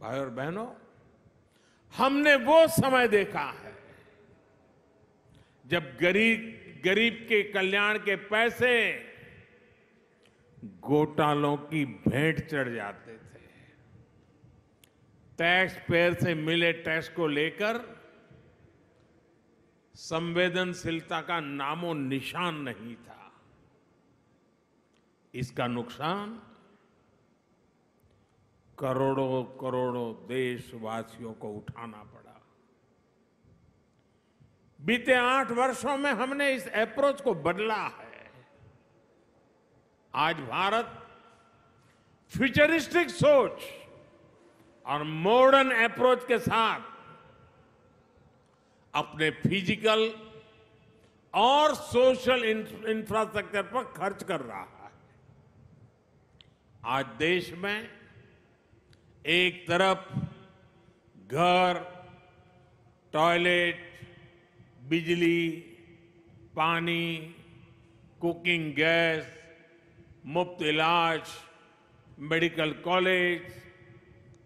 भाई और बहनों हमने वो समय देखा है जब गरीब गरीब के कल्याण के पैसे घोटालों की भेंट चढ़ जाते थे टैक्स पेयर से मिले टैक्स को लेकर संवेदनशीलता का नामो निशान नहीं था इसका नुकसान करोड़ों करोड़ों देशवासियों को उठाना पड़ा बीते आठ वर्षों में हमने इस अप्रोच को बदला है आज भारत फ्यूचरिस्टिक सोच और मॉडर्न अप्रोच के साथ अपने फिजिकल और सोशल इंफ्रास्ट्रक्चर पर खर्च कर रहा है आज देश में एक तरफ घर टॉयलेट बिजली पानी कुकिंग गैस मुफ्त इलाज medical college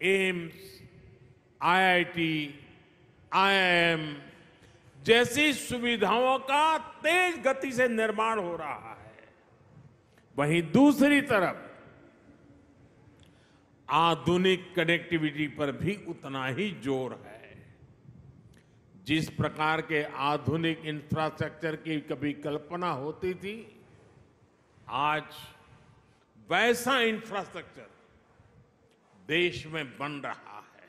AIIMS IIT, IIM जैसी सुविधाओं का तेज गति से निर्माण हो रहा है वहीं दूसरी तरफ आधुनिक कनेक्टिविटी पर भी उतना ही जोर है जिस प्रकार के आधुनिक इंफ्रास्ट्रक्चर की कभी कल्पना होती थी आज वैसा इंफ्रास्ट्रक्चर देश में बन रहा है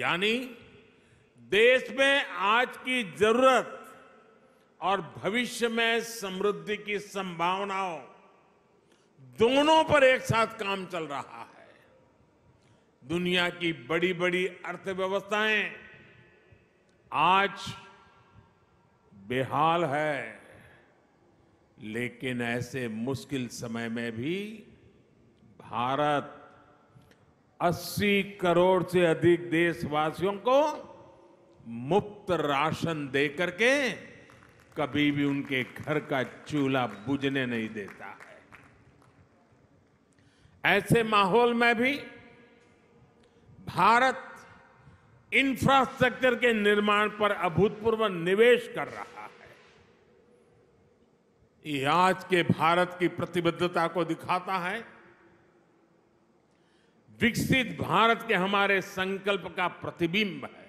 यानी देश में आज की जरूरत और भविष्य में समृद्धि की संभावनाओं दोनों पर एक साथ काम चल रहा है दुनिया की बड़ी बड़ी अर्थव्यवस्थाएं आज बेहाल है लेकिन ऐसे मुश्किल समय में भी भारत 80 करोड़ से अधिक देशवासियों को मुफ्त राशन दे करके कभी भी उनके घर का चूल्हा बुझने नहीं देता है ऐसे माहौल में भी भारत इंफ्रास्ट्रक्चर के निर्माण पर अभूतपूर्व निवेश कर रहा है ये आज के भारत की प्रतिबद्धता को दिखाता है विकसित भारत के हमारे संकल्प का प्रतिबिंब है